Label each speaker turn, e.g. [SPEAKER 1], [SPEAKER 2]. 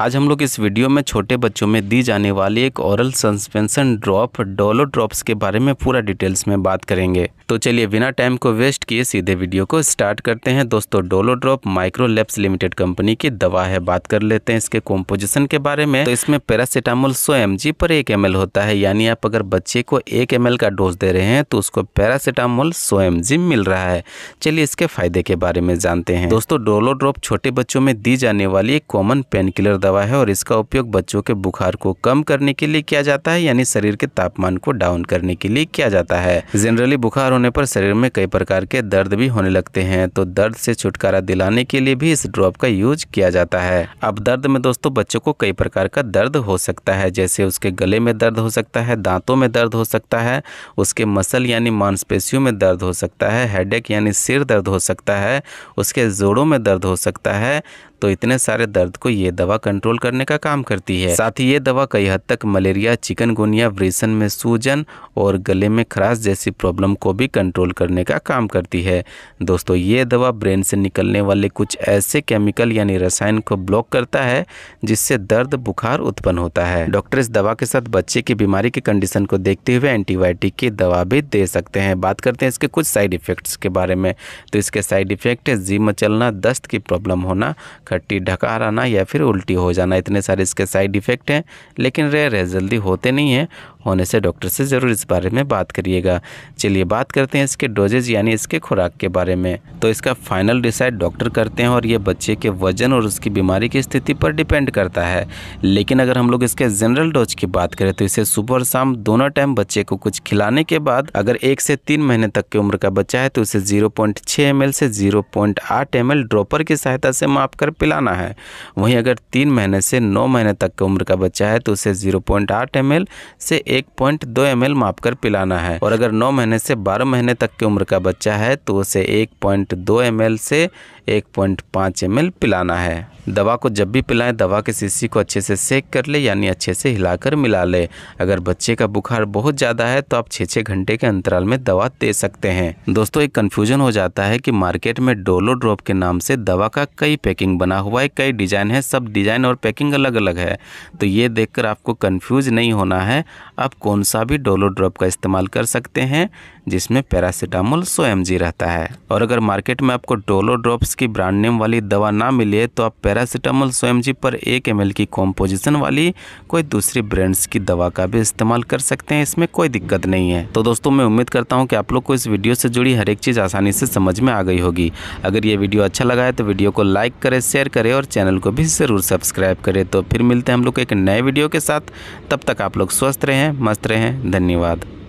[SPEAKER 1] आज हम लोग इस वीडियो में छोटे बच्चों में दी जाने वाली एक oral suspension drop Dolo drops के बारे में पूरा डिटेल्स में बात करेंगे तो चलिए बिना टाइम को वेस्ट किए सीधे वीडियो को स्टार्ट करते हैं दोस्तों Dolo drop Microlabs limited company की दवा है बात कर लेते हैं इसके कॉम्पोजिशन के बारे में तो इसमें पैरासीटामोल सौ एम पर एक एम होता है यानी आप अगर बच्चे को एक एम का डोज दे रहे हैं तो उसको पैरासीटामोल सौ एम मिल रहा है चलिए इसके फायदे के बारे में जानते हैं दोस्तों डोलो ड्रॉप छोटे बच्चों में दी जाने वाली एक कॉमन पेन किलर दवा दवा है और इसका उपयोग बच्चों के बुखार को कम करने के लिए किया जाता है यानी शरीर के तापमान को डाउन करने के लिए किया जाता है जनरली बुखार होने पर शरीर में कई प्रकार के दर्द भी होने लगते हैं तो दर्द से छुटकारा दिलाने के लिए भी इस ड्रॉप का यूज किया जाता है अब दर्द में दोस्तों बच्चों को कई प्रकार का दर्द हो सकता है जैसे उसके गले में दर्द हो सकता है दांतों में दर्द हो सकता है उसके मसल यानी मांसपेशियों में दर्द हो सकता है हेडेक यानी सिर दर्द हो सकता है उसके जोड़ों में दर्द हो सकता है तो इतने सारे दर्द को ये दवा कर कंट्रोल करने का काम करती है साथ ही ये दवा कई हद तक मलेरिया चिकनगुनिया वृषण में सूजन और गले में खराश जैसी प्रॉब्लम को भी कंट्रोल करने का काम करती है दोस्तों ये दवा ब्रेन से निकलने वाले कुछ ऐसे केमिकल यानी रसायन को ब्लॉक करता है जिससे दर्द बुखार उत्पन्न होता है डॉक्टर इस दवा के साथ बच्चे की बीमारी की कंडीशन को देखते हुए एंटीबायोटिक की दवा भी दे सकते हैं बात करते हैं इसके कुछ साइड इफेक्ट्स के बारे में तो इसके साइड इफेक्ट है जी मचलना दस्त की प्रॉब्लम होना खट्टी ढकार आना या फिर उल्टी हो जाना इतने सारे इसके साइड इफ़ेक्ट हैं लेकिन रेयर है जल्दी होते नहीं हैं होने से डॉक्टर से ज़रूर इस बारे में बात करिएगा चलिए बात करते हैं इसके डोजेज यानी इसके खुराक के बारे में तो इसका फाइनल डिसाइड डॉक्टर करते हैं और ये बच्चे के वजन और उसकी बीमारी की स्थिति पर डिपेंड करता है लेकिन अगर हम लोग इसके जनरल डोज की बात करें तो इसे सुबह और शाम दोनों टाइम बच्चे को कुछ खिलाने के बाद अगर एक से तीन महीने तक की उम्र का बच्चा है तो उसे जीरो पॉइंट छः एम से जीरो पॉइंट आठ एम ड्रॉपर की सहायता से माप कर पिलाना है वहीं अगर तीन महीने से नौ महीने तक की उम्र का बच्चा है तो उसे जीरो पॉइंट आठ एम से एक पॉइंट दो एम एल माप कर पिलाना है और अगर नौ महीने से बारह महीने तक की उम्र का बच्चा है तो उसे एक पॉइंट दो एम एल से एक पॉइंट पाँच एम एल पिलाना है दवा को जब भी पिलाएं दवा के शीशी को अच्छे से सेक कर ले यानी अच्छे से हिलाकर मिला ले अगर बच्चे का बुखार बहुत ज़्यादा है तो आप छः छः घंटे के अंतराल में दवा दे सकते हैं दोस्तों एक कन्फ्यूजन हो जाता है कि मार्केट में डोलो ड्रॉप के नाम से दवा का कई पैकिंग बना हुआ है कई डिज़ाइन है सब डिज़ाइन और पैकिंग अलग अलग है तो ये देखकर आपको कन्फ्यूज नहीं होना है आप कौन सा भी डोलो ड्रॉप का इस्तेमाल कर सकते हैं जिसमें पैरासीटामोल सौ एम रहता है और अगर मार्केट में आपको डोलो ड्रॉप्स की ब्रांड नेम वाली दवा ना मिले तो आप पैरासीटामोल सौ एम पर एक एम की कॉम्पोजिशन वाली कोई दूसरी ब्रांड्स की दवा का भी इस्तेमाल कर सकते हैं इसमें कोई दिक्कत नहीं है तो दोस्तों मैं उम्मीद करता हूँ कि आप लोग को इस वीडियो से जुड़ी हर एक चीज़ आसानी से समझ में आ गई होगी अगर ये वीडियो अच्छा लगा है तो वीडियो को लाइक करें शेयर करें और चैनल को भी ज़रूर सब्सक्राइब करें तो फिर मिलते हैं हम लोग एक नए वीडियो के साथ तब तक आप लोग स्वस्थ रहें मस्त रहें धन्यवाद